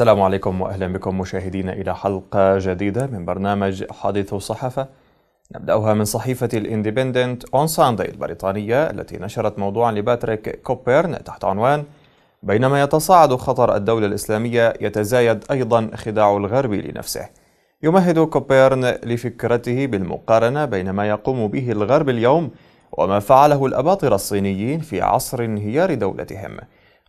السلام عليكم واهلا بكم مشاهدينا الى حلقه جديده من برنامج حديث الصحافه نبداها من صحيفه الاندبندنت اون سانداي البريطانيه التي نشرت موضوعا لباتريك كوبيرن تحت عنوان بينما يتصاعد خطر الدوله الاسلاميه يتزايد ايضا خداع الغرب لنفسه يمهد كوبيرن لفكرته بالمقارنه بين ما يقوم به الغرب اليوم وما فعله الاباطره الصينيين في عصر انهيار دولتهم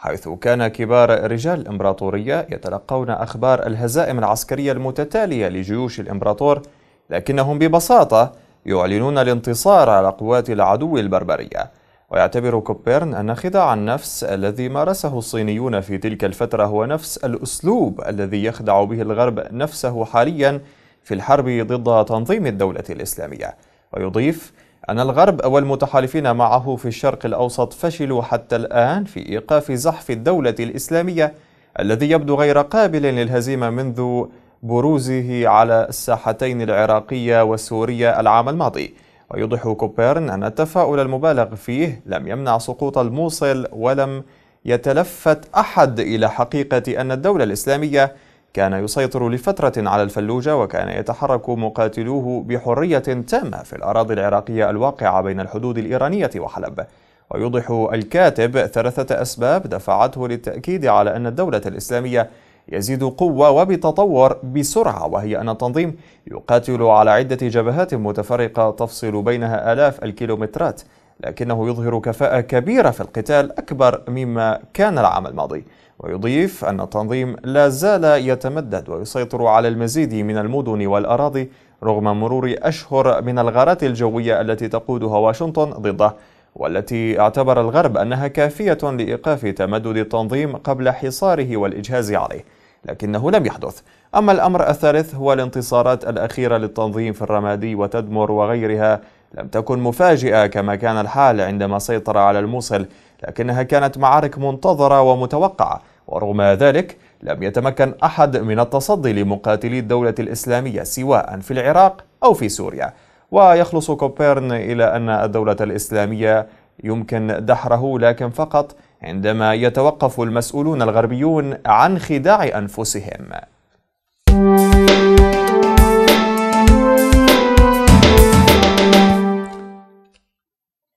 حيث كان كبار رجال الإمبراطورية يتلقون أخبار الهزائم العسكرية المتتالية لجيوش الإمبراطور لكنهم ببساطة يعلنون الانتصار على قوات العدو البربرية ويعتبر كوبيرن أن خداع النفس الذي مارسه الصينيون في تلك الفترة هو نفس الأسلوب الذي يخدع به الغرب نفسه حاليا في الحرب ضد تنظيم الدولة الإسلامية ويضيف أن الغرب والمتحالفين معه في الشرق الأوسط فشلوا حتى الآن في إيقاف زحف الدولة الإسلامية الذي يبدو غير قابل للهزيمة منذ بروزه على الساحتين العراقية والسورية العام الماضي ويوضح كوبيرن أن التفاؤل المبالغ فيه لم يمنع سقوط الموصل ولم يتلفت أحد إلى حقيقة أن الدولة الإسلامية كان يسيطر لفترة على الفلوجة وكان يتحرك مقاتلوه بحرية تامة في الأراضي العراقية الواقعة بين الحدود الإيرانية وحلب ويوضح الكاتب ثلاثة أسباب دفعته للتأكيد على أن الدولة الإسلامية يزيد قوة وبتطور بسرعة وهي أن التنظيم يقاتل على عدة جبهات متفرقة تفصل بينها آلاف الكيلومترات لكنه يظهر كفاءة كبيرة في القتال أكبر مما كان العام الماضي ويضيف أن التنظيم لا زال يتمدد ويسيطر على المزيد من المدن والأراضي رغم مرور أشهر من الغارات الجوية التي تقودها واشنطن ضده والتي اعتبر الغرب أنها كافية لإيقاف تمدد التنظيم قبل حصاره والإجهاز عليه لكنه لم يحدث أما الأمر الثالث هو الانتصارات الأخيرة للتنظيم في الرمادي وتدمر وغيرها لم تكن مفاجئة كما كان الحال عندما سيطر على الموصل لكنها كانت معارك منتظرة ومتوقعة ورغم ذلك لم يتمكن أحد من التصدي لمقاتلي الدولة الإسلامية سواء في العراق أو في سوريا ويخلص كوبيرن إلى أن الدولة الإسلامية يمكن دحره لكن فقط عندما يتوقف المسؤولون الغربيون عن خداع أنفسهم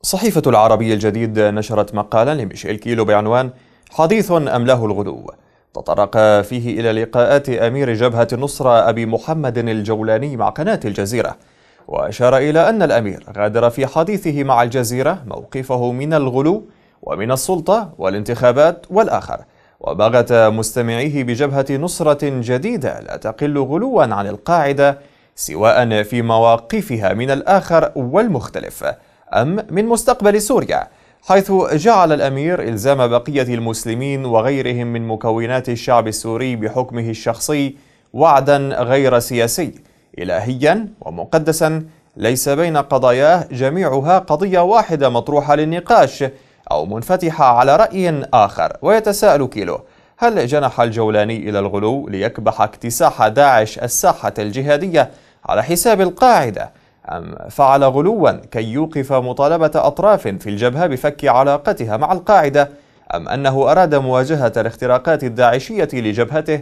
صحيفة العربي الجديد نشرت مقالا لميشيل كيلو بعنوان حديث أم له الغلو تطرق فيه إلى لقاءات أمير جبهة النصرة أبي محمد الجولاني مع قناة الجزيرة وأشار إلى أن الأمير غادر في حديثه مع الجزيرة موقفه من الغلو ومن السلطة والانتخابات والآخر وبغت مستمعيه بجبهة نصرة جديدة لا تقل غلوا عن القاعدة سواء في مواقفها من الآخر والمختلف أم من مستقبل سوريا حيث جعل الأمير إلزام بقية المسلمين وغيرهم من مكونات الشعب السوري بحكمه الشخصي وعدا غير سياسي إلهيا ومقدسا ليس بين قضاياه جميعها قضية واحدة مطروحة للنقاش أو منفتحة على رأي آخر ويتساءل كيلو هل جنح الجولاني إلى الغلو ليكبح اكتساح داعش الساحة الجهادية على حساب القاعدة؟ فعل غلوا كي يوقف مطالبة أطراف في الجبهة بفك علاقتها مع القاعدة أم أنه أراد مواجهة الاختراقات الداعشية لجبهته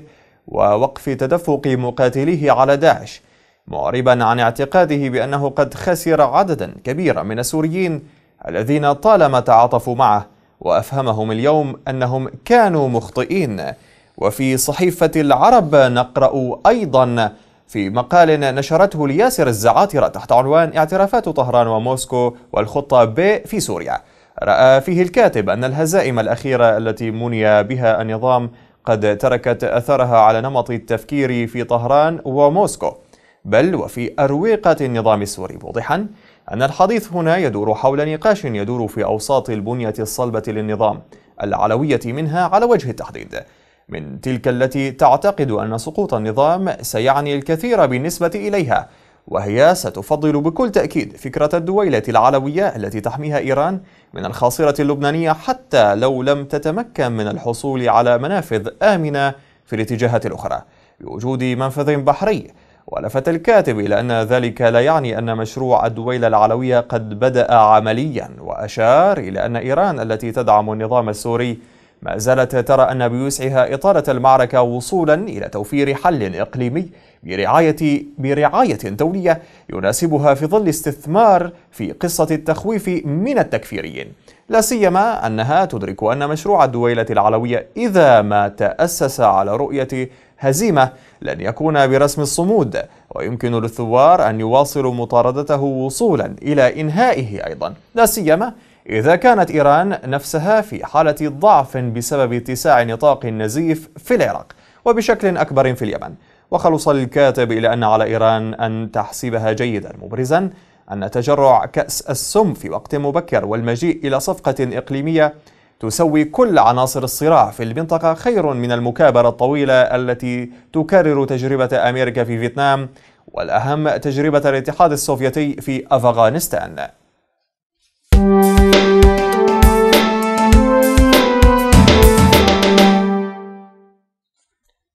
ووقف تدفق مقاتليه على داعش معربا عن اعتقاده بأنه قد خسر عددا كبيرا من السوريين الذين طالما تعاطفوا معه وأفهمهم اليوم أنهم كانوا مخطئين وفي صحيفة العرب نقرأ أيضا في مقال نشرته لياسر الزعاترة تحت عنوان اعترافات طهران وموسكو والخطة ب في سوريا رأى فيه الكاتب أن الهزائم الأخيرة التي مني بها النظام قد تركت أثرها على نمط التفكير في طهران وموسكو بل وفي أروقة النظام السوري موضحا أن الحديث هنا يدور حول نقاش يدور في أوساط البنية الصلبة للنظام العلوية منها على وجه التحديد من تلك التي تعتقد أن سقوط النظام سيعني الكثير بالنسبة إليها وهي ستفضل بكل تأكيد فكرة الدويلة العلوية التي تحميها إيران من الخاصرة اللبنانية حتى لو لم تتمكن من الحصول على منافذ آمنة في الاتجاهات الأخرى بوجود منفذ بحري ولفت الكاتب إلى أن ذلك لا يعني أن مشروع الدويلة العلوية قد بدأ عمليا وأشار إلى أن إيران التي تدعم النظام السوري ما زالت ترى أن بوسعها إطالة المعركة وصولا إلى توفير حل إقليمي برعاية, برعاية دولية يناسبها في ظل استثمار في قصة التخويف من التكفيريين لا سيما أنها تدرك أن مشروع الدويلة العلوية إذا ما تأسس على رؤية هزيمة لن يكون برسم الصمود ويمكن للثوار أن يواصلوا مطاردته وصولا إلى إنهائه أيضا لا سيما إذا كانت إيران نفسها في حالة ضعف بسبب اتساع نطاق النزيف في العراق وبشكل أكبر في اليمن وخلص الكاتب إلى أن على إيران أن تحسبها جيدا مبرزا أن تجرع كأس السم في وقت مبكر والمجيء إلى صفقة إقليمية تسوي كل عناصر الصراع في المنطقة خير من المكابرة الطويلة التي تكرر تجربة أمريكا في فيتنام والأهم تجربة الاتحاد السوفيتي في أفغانستان.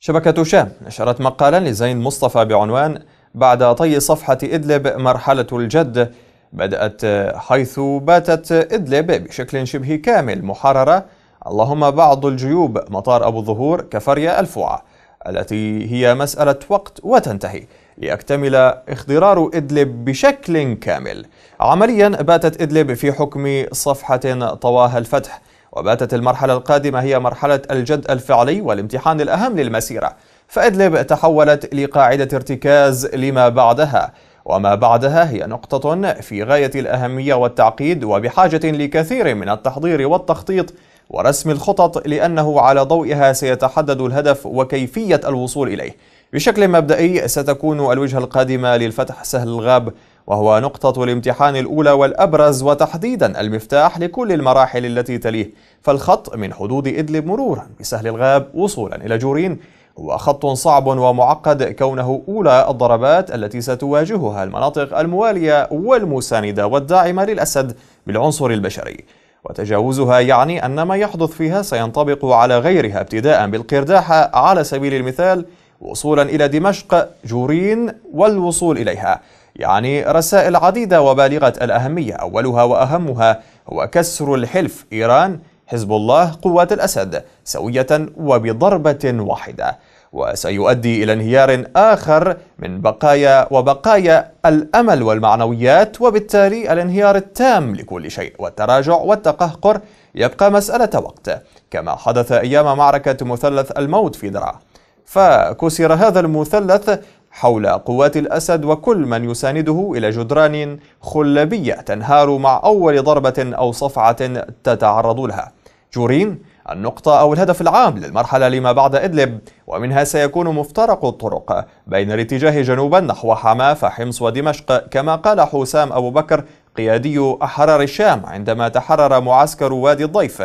شبكة شام نشرت مقالا لزين مصطفى بعنوان بعد طي صفحة إدلب مرحلة الجد بدأت حيث باتت إدلب بشكل شبه كامل محررة اللهم بعض الجيوب مطار أبو الظهور كفرية الفوعة التي هي مسألة وقت وتنتهي ليكتمل اخضرار إدلب بشكل كامل عمليا باتت إدلب في حكم صفحة طواها الفتح وباتت المرحلة القادمة هي مرحلة الجد الفعلي والامتحان الأهم للمسيرة فإدلب تحولت لقاعدة ارتكاز لما بعدها وما بعدها هي نقطة في غاية الأهمية والتعقيد وبحاجة لكثير من التحضير والتخطيط ورسم الخطط لأنه على ضوئها سيتحدد الهدف وكيفية الوصول إليه بشكل مبدئي ستكون الوجهة القادمة للفتح سهل الغاب وهو نقطة الامتحان الأولى والأبرز وتحديدا المفتاح لكل المراحل التي تليه فالخط من حدود إدلب مرورا بسهل الغاب وصولا إلى جورين هو خط صعب ومعقد كونه أولى الضربات التي ستواجهها المناطق الموالية والمساندة والداعمة للأسد بالعنصر البشري وتجاوزها يعني أن ما يحدث فيها سينطبق على غيرها ابتداء بالقرداحة على سبيل المثال وصولا إلى دمشق جورين والوصول إليها يعني رسائل عديدة وبالغة الأهمية أولها وأهمها هو كسر الحلف إيران حزب الله قوات الأسد سوية وبضربة واحدة وسيؤدي إلى انهيار آخر من بقايا وبقايا الأمل والمعنويات وبالتالي الانهيار التام لكل شيء والتراجع والتقهقر يبقى مسألة وقت كما حدث أيام معركة مثلث الموت في درعا فكسر هذا المثلث حول قوات الأسد وكل من يسانده إلى جدران خلبية تنهار مع أول ضربة أو صفعة تتعرض لها جورين النقطة أو الهدف العام للمرحلة لما بعد إدلب ومنها سيكون مفترق الطرق بين الاتجاه جنوبا نحو حماة فحمص ودمشق كما قال حسام أبو بكر قيادي أحرار الشام عندما تحرر معسكر وادي الضيف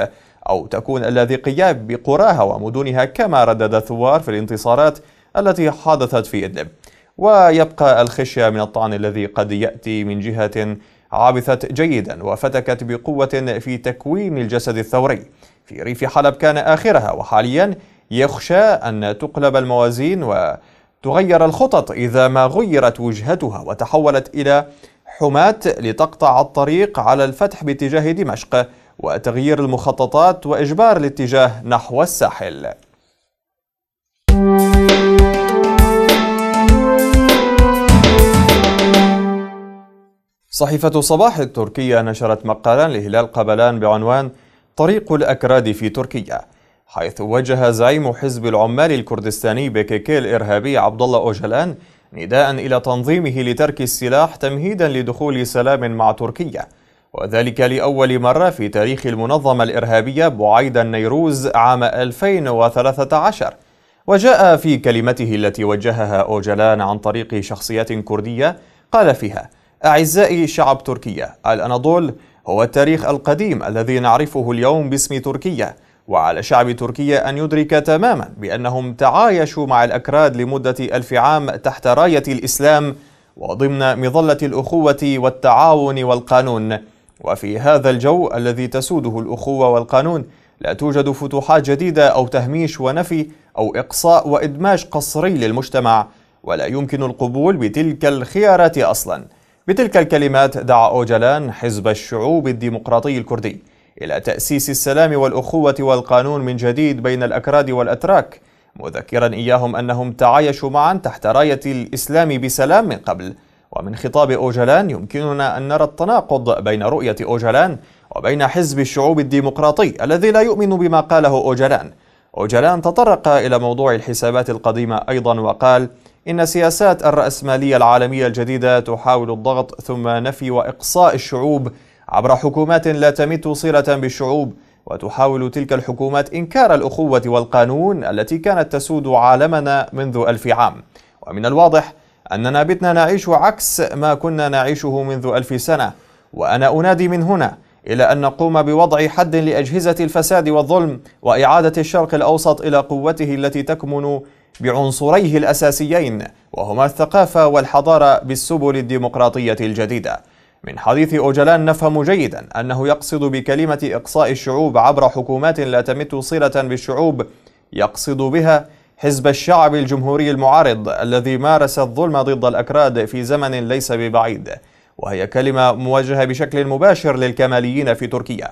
أو تكون اللاذقية بقراها ومدنها كما ردد الثوار في الانتصارات التي حدثت في إدلب ويبقى الخشية من الطعن الذي قد يأتي من جهة عبثت جيدا وفتكت بقوة في تكوين الجسد الثوري في ريف حلب كان آخرها وحاليا يخشى أن تقلب الموازين وتغير الخطط إذا ما غيرت وجهتها وتحولت إلى حماة لتقطع الطريق على الفتح باتجاه دمشق وتغيير المخططات وإجبار الاتجاه نحو الساحل. صحيفة صباح التركية نشرت مقالا لهلال قبلان بعنوان طريق الأكراد في تركيا حيث وجه زعيم حزب العمال الكردستاني بكيكي الإرهابي عبد الله أوجلان نداء إلى تنظيمه لترك السلاح تمهيدا لدخول سلام مع تركيا وذلك لأول مرة في تاريخ المنظمة الإرهابية بعيد النيروز عام 2013 وجاء في كلمته التي وجهها أوجلان عن طريق شخصيات كردية قال فيها أعزائي شعب تركيا الأناضول هو التاريخ القديم الذي نعرفه اليوم باسم تركيا وعلى شعب تركيا أن يدرك تماما بأنهم تعايشوا مع الأكراد لمدة ألف عام تحت راية الإسلام وضمن مظلة الأخوة والتعاون والقانون وفي هذا الجو الذي تسوده الأخوة والقانون لا توجد فتوحات جديدة أو تهميش ونفي أو إقصاء وإدماج قصري للمجتمع ولا يمكن القبول بتلك الخيارات أصلاً بتلك الكلمات دعا أوجلان حزب الشعوب الديمقراطي الكردي إلى تأسيس السلام والأخوة والقانون من جديد بين الأكراد والأتراك مذكرا إياهم أنهم تعايشوا معا تحت راية الإسلام بسلام من قبل ومن خطاب أوجلان يمكننا أن نرى التناقض بين رؤية أوجلان وبين حزب الشعوب الديمقراطي الذي لا يؤمن بما قاله أوجلان أوجلان تطرق إلى موضوع الحسابات القديمة أيضا وقال إن سياسات الرأسمالية العالمية الجديدة تحاول الضغط ثم نفي وإقصاء الشعوب عبر حكومات لا تمت صلة بالشعوب وتحاول تلك الحكومات إنكار الأخوة والقانون التي كانت تسود عالمنا منذ ألف عام ومن الواضح أننا بتنا نعيش عكس ما كنا نعيشه منذ ألف سنة وأنا أنادي من هنا إلى أن نقوم بوضع حد لأجهزة الفساد والظلم وإعادة الشرق الأوسط إلى قوته التي تكمن بعنصريه الأساسيين وهما الثقافة والحضارة بالسبل الديمقراطية الجديدة من حديث أوجلان نفهم جيدا أنه يقصد بكلمة إقصاء الشعوب عبر حكومات لا تمت صلة بالشعوب يقصد بها حزب الشعب الجمهوري المعارض الذي مارس الظلم ضد الأكراد في زمن ليس ببعيد وهي كلمة موجهة بشكل مباشر للكماليين في تركيا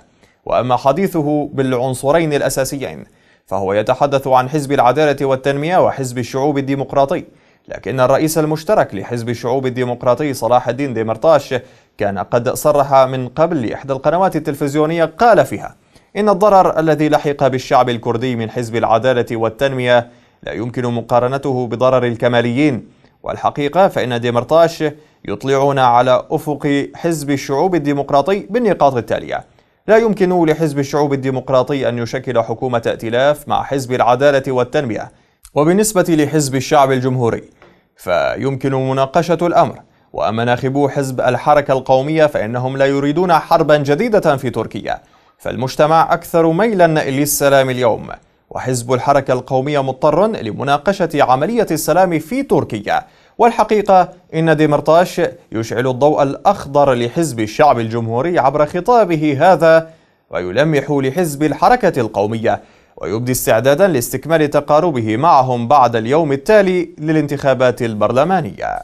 وأما حديثه بالعنصرين الأساسيين فهو يتحدث عن حزب العدالة والتنمية وحزب الشعوب الديمقراطي لكن الرئيس المشترك لحزب الشعوب الديمقراطي صلاح الدين ديمرتاش كان قد صرح من قبل لإحدى القنوات التلفزيونية قال فيها إن الضرر الذي لحق بالشعب الكردي من حزب العدالة والتنمية لا يمكن مقارنته بضرر الكماليين والحقيقة فإن ديمرتاش يطلعون على أفق حزب الشعوب الديمقراطي بالنقاط التالية لا يمكن لحزب الشعوب الديمقراطي أن يشكل حكومة ائتلاف مع حزب العدالة والتنمية وبالنسبة لحزب الشعب الجمهوري فيمكن مناقشة الأمر وأما ناخبو حزب الحركة القومية فإنهم لا يريدون حربا جديدة في تركيا فالمجتمع أكثر ميلا للسلام اليوم وحزب الحركة القومية مضطر لمناقشة عملية السلام في تركيا والحقيقة إن ديمرتاش يشعل الضوء الأخضر لحزب الشعب الجمهوري عبر خطابه هذا ويلمح لحزب الحركة القومية ويبدي استعدادا لاستكمال تقاربه معهم بعد اليوم التالي للانتخابات البرلمانية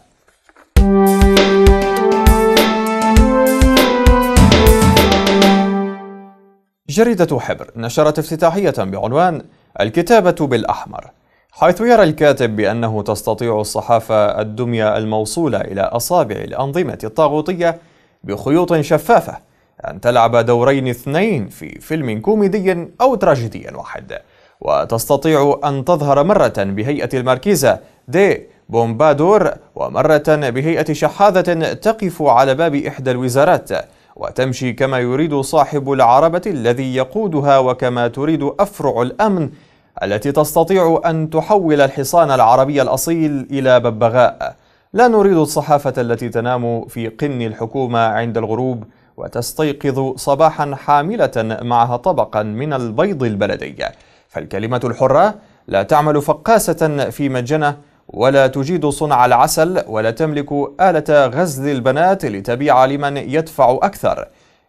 جريدة حبر نشرت افتتاحية بعنوان الكتابة بالأحمر حيث يرى الكاتب بأنه تستطيع الصحافة الدمية الموصولة إلى أصابع الأنظمة الطاغوتية بخيوط شفافة أن تلعب دورين اثنين في فيلم كوميدي أو تراجيدي واحد وتستطيع أن تظهر مرة بهيئة الماركيزة دي بومبادور ومرة بهيئة شحاذة تقف على باب إحدى الوزارات وتمشي كما يريد صاحب العربة الذي يقودها وكما تريد أفرع الأمن التي تستطيع أن تحول الحصان العربي الأصيل إلى ببغاء لا نريد الصحافة التي تنام في قن الحكومة عند الغروب وتستيقظ صباحا حاملة معها طبقا من البيض البلدي فالكلمة الحرة لا تعمل فقاسة في مجنة ولا تجيد صنع العسل ولا تملك آلة غزل البنات لتبيع لمن يدفع أكثر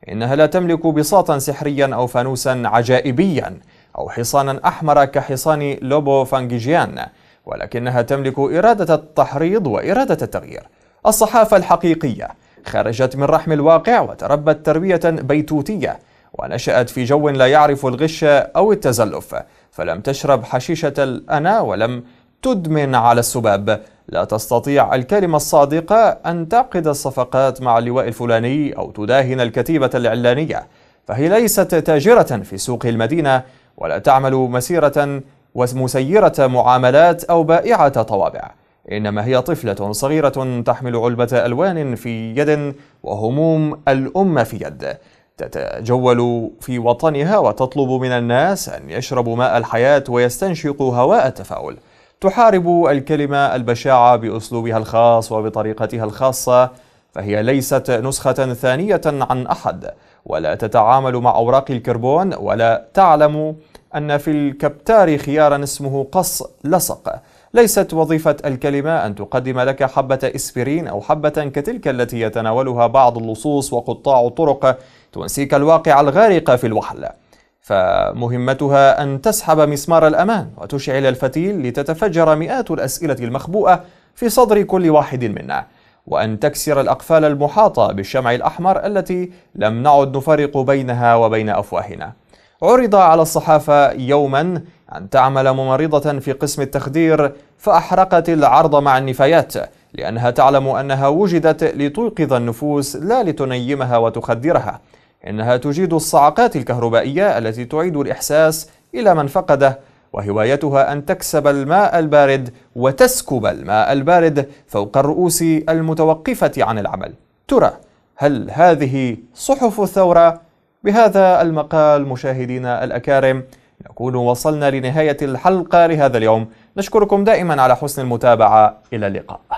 إنها لا تملك بساطا سحريا أو فانوسا عجائبيا أو حصانا أحمر كحصان لوبو فانجيجيان ولكنها تملك إرادة التحريض وإرادة التغيير الصحافة الحقيقية خرجت من رحم الواقع وتربت تربية بيتوتية ونشأت في جو لا يعرف الغش أو التزلف فلم تشرب حشيشة الأنا ولم تدمن على السباب لا تستطيع الكلمة الصادقة أن تعقد الصفقات مع اللواء الفلاني أو تداهن الكتيبة الإعلانية فهي ليست تاجرة في سوق المدينة ولا تعمل مسيرة ومسيرة معاملات أو بائعة طوابع إنما هي طفلة صغيرة تحمل علبة ألوان في يد وهموم الأمة في يد تتجول في وطنها وتطلب من الناس أن يشربوا ماء الحياة ويستنشقوا هواء التفاؤل تحارب الكلمة البشاعة بأسلوبها الخاص وبطريقتها الخاصة فهي ليست نسخة ثانية عن أحد ولا تتعامل مع أوراق الكربون ولا تعلم أن في الكبتار خيارا اسمه قص لصق ليست وظيفة الكلمة أن تقدم لك حبة إسبرين أو حبة كتلك التي يتناولها بعض اللصوص وقطاع الطرق تنسيك الواقع الغارق في الوحل فمهمتها أن تسحب مسمار الأمان وتشعل الفتيل لتتفجر مئات الأسئلة المخبوءة في صدر كل واحد منا وأن تكسر الأقفال المحاطة بالشمع الأحمر التي لم نعد نفرق بينها وبين أفواهنا عرض على الصحافة يوما أن تعمل ممرضة في قسم التخدير فأحرقت العرض مع النفايات لأنها تعلم أنها وجدت لتوقظ النفوس لا لتنيمها وتخدرها إنها تجيد الصعقات الكهربائية التي تعيد الإحساس إلى من فقده وهوايتها أن تكسب الماء البارد وتسكب الماء البارد فوق الرؤوس المتوقفة عن العمل ترى هل هذه صحف الثورة؟ بهذا المقال مشاهدينا الأكارم نكون وصلنا لنهاية الحلقة لهذا اليوم نشكركم دائما على حسن المتابعة إلى اللقاء